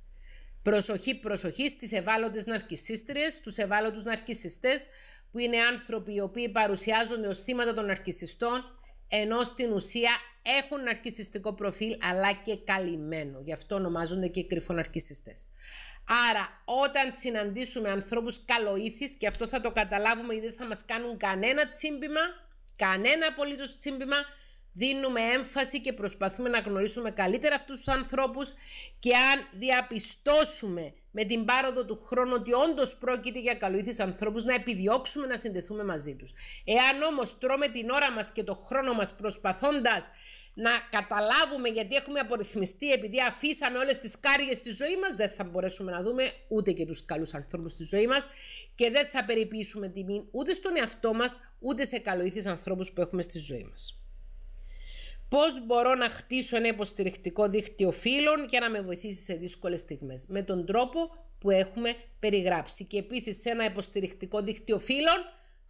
Προσοχή, προσοχή στις ευάλωτες ναρκισίστριες, στους ευάλωτους ναρκισιστές που είναι άνθρωποι οι οποίοι παρουσιάζονται ως θύματα των ναρκισιστών ενώ στην ουσία έχουν ναρκισιστικό προφίλ αλλά και καλυμμένο. Γι' αυτό ονομάζονται και κρυφοναρκισιστές. Άρα όταν συναντήσουμε ανθρώπους καλοήθης και αυτό θα το καταλάβουμε γιατί θα μας κάνουν κανένα τσίμπημα, κανένα απολύτως τσίμπημα δίνουμε έμφαση και προσπαθούμε να γνωρίσουμε καλύτερα αυτούς τους ανθρώπους και αν διαπιστώσουμε με την πάροδο του χρόνου ότι όντως πρόκειται για καλοήθεις ανθρώπους να επιδιώξουμε να συνδεθούμε μαζί τους. Εάν όμως τρώμε την ώρα μας και το χρόνο μας προσπαθώντας να καταλάβουμε γιατί έχουμε απορριθμιστεί επειδή αφήσαμε όλες τις κάριες στη ζωή μας δεν θα μπορέσουμε να δούμε ούτε και τους καλούς ανθρώπους στη ζωή μας και δεν θα περιποιήσουμε τιμή ούτε στον εαυτό μας ούτε σε καλοήθεις ανθρώπους που έχουμε στη ζωή μας. Πώς μπορώ να χτίσω ένα υποστηρικτικό δίκτυο φίλων για να με βοηθήσει σε δύσκολες στιγμές. Με τον τρόπο που έχουμε περιγράψει. Και επίσης σε ένα υποστηρικτικό δίκτυο φίλων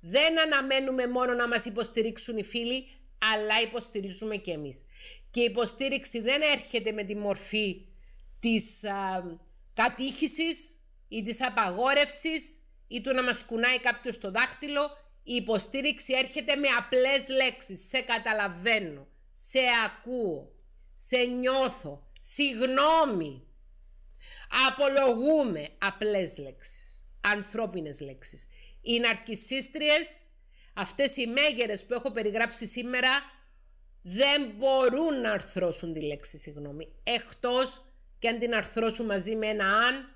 δεν αναμένουμε μόνο να μας υποστηρίξουν οι φίλοι, αλλά υποστηρίζουμε και εμείς. Και η υποστήριξη δεν έρχεται με τη μορφή της α, ή της απαγόρευσης ή του να μας κουνάει κάποιος το δάχτυλο. Η υποστήριξη έρχεται με απλές λέξεις, σε καταλαβαίνω σε ακούω, σε νιώθω, συγγνώμη, Απολογούμε απλές λέξεις, ανθρώπινες λέξεις. Οι ναρκισίστριες, αυτές οι μέγερες που έχω περιγράψει σήμερα, δεν μπορούν να αρθρώσουν τη λέξη συγγνώμη. Εκτός και αν την αρθρώσουν μαζί με ένα αν,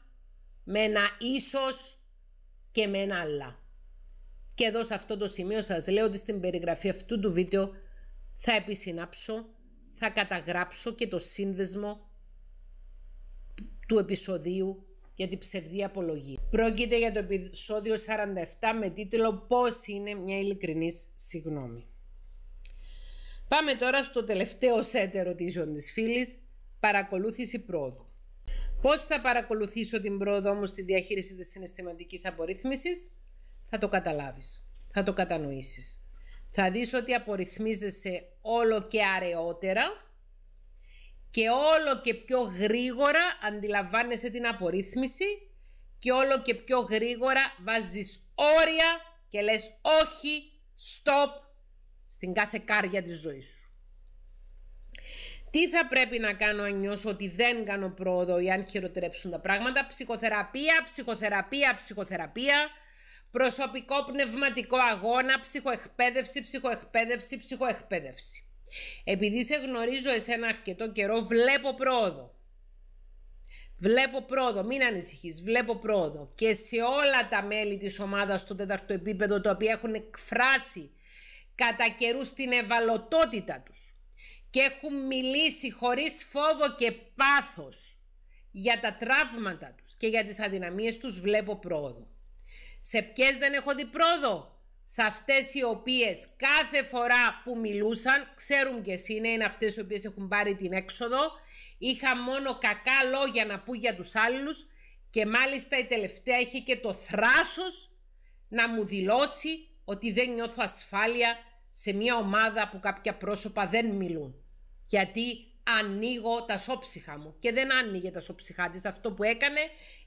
με ένα ίσως και με ένα αλλά. Και εδώ σε αυτό το σημείο σας λέω ότι στην περιγραφή αυτού του βίντεο θα επισυνάψω, θα καταγράψω και το σύνδεσμο του επεισοδίου για την ψευδή απολογή. Πρόκειται για το επεισόδιο 47 με τίτλο «Πώς είναι μια ειλικρινής συγγνώμη». Πάμε τώρα στο τελευταίο σετ ερωτήσεων της φίλης, παρακολούθηση πρόοδου. Πώς θα παρακολουθήσω την πρόοδο μου στη διαχείριση της συναισθηματικής απορρίθμισης? Θα το καταλάβεις, θα το κατανοήσεις, θα δεις ότι απορριθμίζεσαι όλο και αραιότερα και όλο και πιο γρήγορα αντιλαμβάνεσαι την απορρίθμιση και όλο και πιο γρήγορα βάζεις όρια και λες όχι, stop στην κάθε κάρια της ζωής σου. Τι θα πρέπει να κάνω αν νιώσω ότι δεν κάνω πρόοδο ή αν χειροτερέψουν τα πράγματα. Ψυχοθεραπεία, ψυχοθεραπεία, ψυχοθεραπεία προσωπικό πνευματικό αγώνα, ψυχοεκπαίδευση, ψυχοεκπαίδευση, ψυχοεκπαίδευση. Επειδή σε γνωρίζω εσένα αρκετό καιρό, βλέπω πρόοδο. Βλέπω πρόοδο, μην ανησυχείς, βλέπω πρόοδο. Και σε όλα τα μέλη της ομάδας στο τέταρτο επίπεδο, τα οποία έχουν εκφράσει κατά καιρούς την ευαλωτότητα τους και έχουν μιλήσει χωρίς φόβο και πάθος για τα τραύματα τους και για τις αδυναμίες τους, βλέπω πρόοδο. Σε ποιες δεν έχω δει πρόοδο. Σε αυτές οι οποίες κάθε φορά που μιλούσαν, ξέρουν και εσύ, ναι, είναι αυτές οι οποίες έχουν πάρει την έξοδο, είχα μόνο κακά λόγια να πω για τους άλλους και μάλιστα η τελευταία είχε και το θράσος να μου δηλώσει ότι δεν νιώθω ασφάλεια σε μια ομάδα που κάποια πρόσωπα δεν μιλούν. Γιατί ανοίγω τα σώψυχα μου. Και δεν άνοιγε τα σώψυχά της. Αυτό που έκανε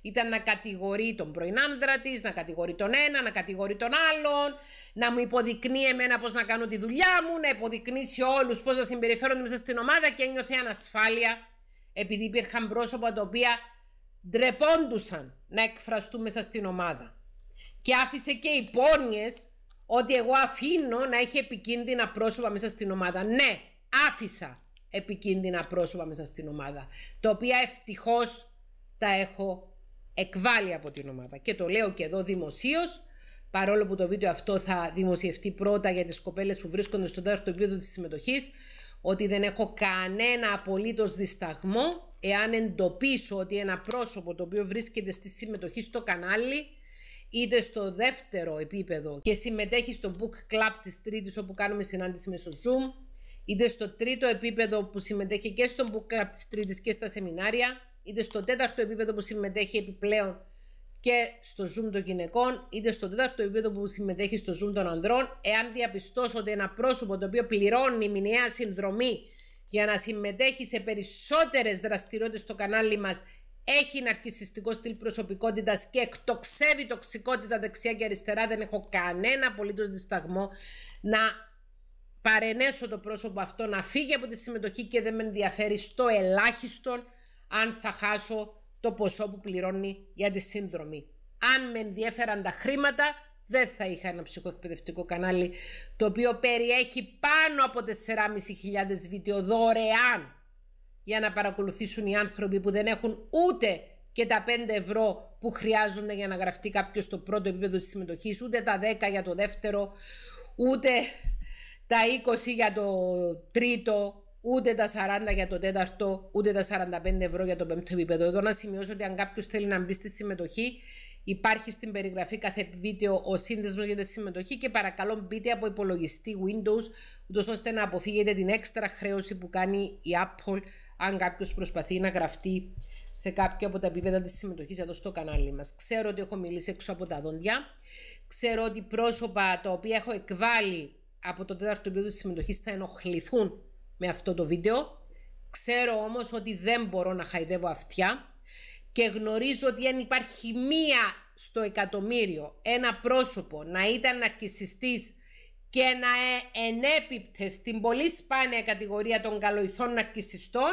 ήταν να κατηγορεί τον άνδρα της, να κατηγορεί τον ένα, να κατηγορεί τον άλλον, να μου υποδεικνύει εμένα πώς να κάνω τη δουλειά μου, να υποδεικνύσει όλους πώς να συμπεριφέρονται μέσα στην ομάδα και ένιωθε ανασφάλεια επειδή υπήρχαν πρόσωπα τα οποία ντρεπόντουσαν να εκφραστούν μέσα στην ομάδα. Και άφησε και υπόνοιες ότι εγώ αφήνω να έχει επικίνδυνα πρόσωπα μέσα στην ομάδα. Ναι, άφησα επικίνδυνα πρόσωπα μέσα στην ομάδα. Τα οποία ευτυχώς τα έχω εκβάλει από την ομάδα. Και το λέω και εδώ δημοσίως. Παρόλο που το βίντεο αυτό θα δημοσιευτεί πρώτα για τις κοπέλες που βρίσκονται στο τέταρτο επίπεδο της συμμετοχής, ότι δεν έχω κανένα απολύτως δισταγμό εάν εντοπίσω ότι ένα πρόσωπο το οποίο βρίσκεται στη συμμετοχή στο κανάλι είτε στο δεύτερο επίπεδο και συμμετέχει στο book club της τρίτης όπου κάνουμε συνάντηση μέσω Zoom είτε στο τρίτο επίπεδο που συμμετέχει και στον book της Τρίτης και στα σεμινάρια, είτε στο τέταρτο επίπεδο που συμμετέχει επιπλέον και στο Zoom των γυναικών, είτε στο τέταρτο επίπεδο που συμμετέχει στο Zoom των ανδρών. Εάν διαπιστώσω ότι ένα πρόσωπο το οποίο πληρώνει μηνιαία συνδρομή για να συμμετέχει σε περισσότερες δραστηριότητες στο κανάλι μας, έχει ναρκιστικό στυλ προσωπικότητας και εκτοξεύει τοξικότητα δεξιά και αριστερά, δεν έχω κανένα απολύτως δισταγμό να παρενέσω το πρόσωπο αυτό να φύγει από τη συμμετοχή και δεν με ενδιαφέρει στο ελάχιστον αν θα χάσω το ποσό που πληρώνει για τη σύνδρομη. Αν με ενδιαφέραν τα χρήματα, δεν θα είχα ένα ψυχοεκπαιδευτικό κανάλι το οποίο περιέχει πάνω από 4.500 βίντεο δωρεάν για να παρακολουθήσουν οι άνθρωποι που δεν έχουν ούτε και τα 5 ευρώ που χρειάζονται για να γραφτεί κάποιος στο πρώτο επίπεδο της συμμετοχής, ούτε τα 10 για το δεύτερο, ούτε τα 20 για το τρίτο, ούτε τα 40 για το τέταρτο, ούτε τα 45 ευρώ για το πέμπτο επίπεδο. Εδώ να σημειώσω ότι αν κάποιος θέλει να μπει στη συμμετοχή, υπάρχει στην περιγραφή κάθε βίντεο ο σύνδεσμος για τη συμμετοχή και παρακαλώ μπείτε από υπολογιστή Windows, ούτως ώστε να αποφύγετε την έξτρα χρέωση που κάνει η Apple αν κάποιος προσπαθεί να γραφτεί σε κάποιο από τα επίπεδα της συμμετοχής εδώ στο κανάλι μας. Ξέρω ότι έχω μιλήσει έξω από τα δόντια. Ξέρω ότι πρόσωπα τα οποία έχω εκβάλει από το τέταρτο επίπεδο της συμμετοχής θα ενοχληθούν με αυτό το βίντεο. Ξέρω όμως ότι δεν μπορώ να χαϊδεύω αυτιά και γνωρίζω ότι αν υπάρχει μία στο εκατομμύριο ένα πρόσωπο να ήταν ναρκισιστής και να ε, ενέπιπτε στην πολύ σπάνια κατηγορία των καλοϊθών ναρκισιστών,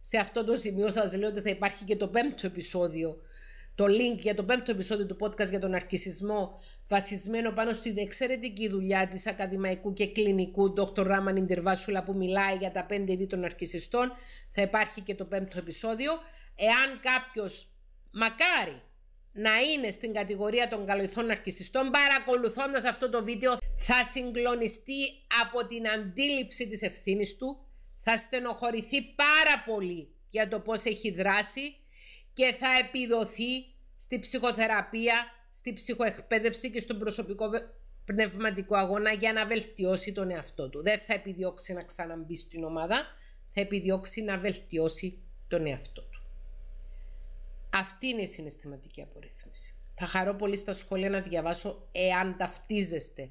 σε αυτό το σημείο σας λέω ότι θα υπάρχει και το πέμπτο επεισόδιο το link για το πέμπτο επεισόδιο του podcast για τον αρκισισμό βασισμένο πάνω στην εξαιρετική δουλειά της ακαδημαϊκού και κλινικού Dr. Raman Intervasula που μιλάει για τα πέντε είδη των αρκισιστών. Θα υπάρχει και το πέμπτο επεισόδιο. Εάν κάποιος μακάρι να είναι στην κατηγορία των καλοϊθών αρκισιστών παρακολουθώντας αυτό το βίντεο θα συγκλονιστεί από την αντίληψη της ευθύνης του θα στενοχωρηθεί πάρα πολύ για το πώς έχει δράσει και θα επιδοθεί στη ψυχοθεραπεία, στη ψυχοεκπαίδευση και στον προσωπικό πνευματικό αγώνα για να βελτιώσει τον εαυτό του. Δεν θα επιδιώξει να ξαναμπεί στην ομάδα, θα επιδιώξει να βελτιώσει τον εαυτό του. Αυτή είναι η συναισθηματική απορρίθμιση. Θα χαρώ πολύ στα σχόλια να διαβάσω εάν ταυτίζεστε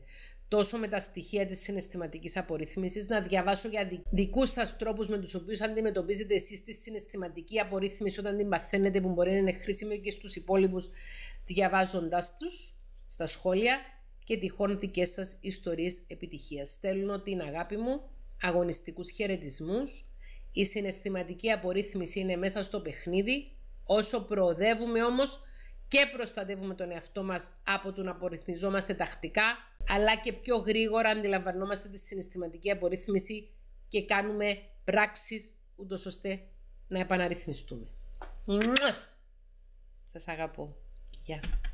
τόσο με τα στοιχεία της συναισθηματικής απορρίθμισης, να διαβάσω για δικούς σας τρόπους με τους οποίους αντιμετωπίζετε εσείς τη συναισθηματική απορρίθμιση όταν την παθαίνετε, που μπορεί να είναι χρήσιμη και στους υπόλοιπους διαβάζοντάς τους στα σχόλια και τυχόν δικές σας ιστορίες επιτυχίας. Στέλνω την αγάπη μου, αγωνιστικούς χαιρετισμούς. Η συναισθηματική απορρίθμιση είναι μέσα στο παιχνίδι. Όσο προοδεύουμε όμως και προστατεύουμε τον εαυτό μας από το να απορριθμιζόμαστε τακτικά, αλλά και πιο γρήγορα αντιλαμβανόμαστε τη συναισθηματική απορρίθμιση και κάνουμε πράξεις ούτως ώστε να επαναρρυθμιστούμε. Σας αγαπώ. Γεια.